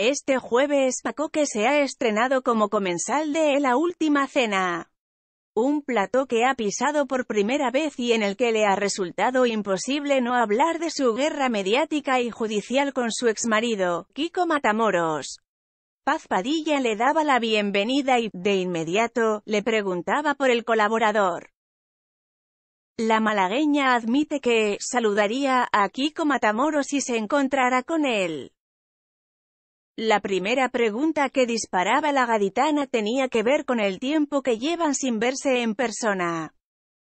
Este jueves que se ha estrenado como comensal de La Última Cena. Un plató que ha pisado por primera vez y en el que le ha resultado imposible no hablar de su guerra mediática y judicial con su exmarido, Kiko Matamoros. Paz Padilla le daba la bienvenida y, de inmediato, le preguntaba por el colaborador. La malagueña admite que saludaría a Kiko Matamoros si se encontrará con él. La primera pregunta que disparaba la gaditana tenía que ver con el tiempo que llevan sin verse en persona.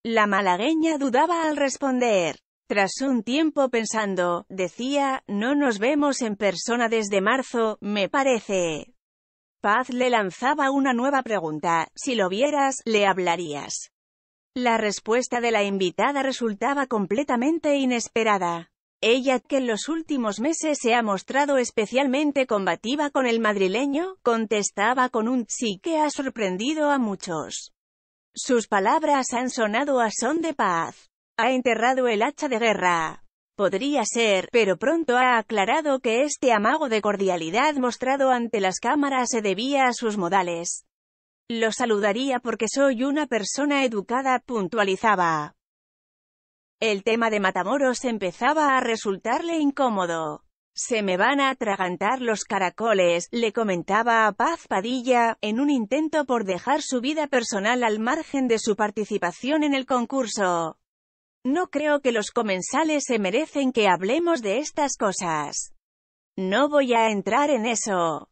La malagueña dudaba al responder. Tras un tiempo pensando, decía, no nos vemos en persona desde marzo, me parece. Paz le lanzaba una nueva pregunta, si lo vieras, le hablarías. La respuesta de la invitada resultaba completamente inesperada. Ella que en los últimos meses se ha mostrado especialmente combativa con el madrileño, contestaba con un sí que ha sorprendido a muchos. Sus palabras han sonado a son de paz. Ha enterrado el hacha de guerra. Podría ser, pero pronto ha aclarado que este amago de cordialidad mostrado ante las cámaras se debía a sus modales. Lo saludaría porque soy una persona educada, puntualizaba. El tema de Matamoros empezaba a resultarle incómodo. Se me van a atragantar los caracoles, le comentaba a Paz Padilla, en un intento por dejar su vida personal al margen de su participación en el concurso. No creo que los comensales se merecen que hablemos de estas cosas. No voy a entrar en eso.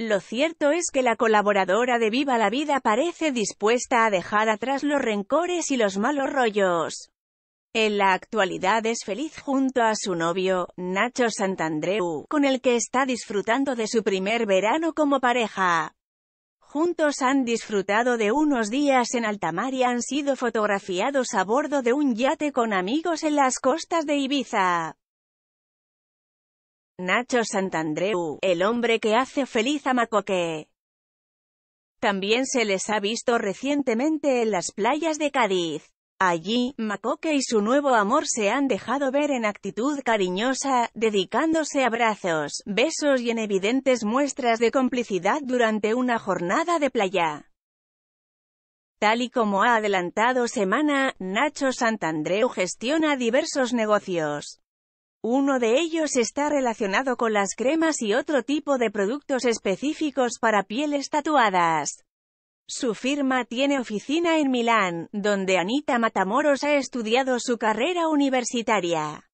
Lo cierto es que la colaboradora de Viva la Vida parece dispuesta a dejar atrás los rencores y los malos rollos. En la actualidad es feliz junto a su novio, Nacho Santandreu, con el que está disfrutando de su primer verano como pareja. Juntos han disfrutado de unos días en mar y han sido fotografiados a bordo de un yate con amigos en las costas de Ibiza. Nacho Santandreu, el hombre que hace feliz a Macoque. También se les ha visto recientemente en las playas de Cádiz. Allí, Macoque y su nuevo amor se han dejado ver en actitud cariñosa, dedicándose a brazos, besos y en evidentes muestras de complicidad durante una jornada de playa. Tal y como ha adelantado Semana, Nacho Santandreu gestiona diversos negocios. Uno de ellos está relacionado con las cremas y otro tipo de productos específicos para pieles tatuadas. Su firma tiene oficina en Milán, donde Anita Matamoros ha estudiado su carrera universitaria.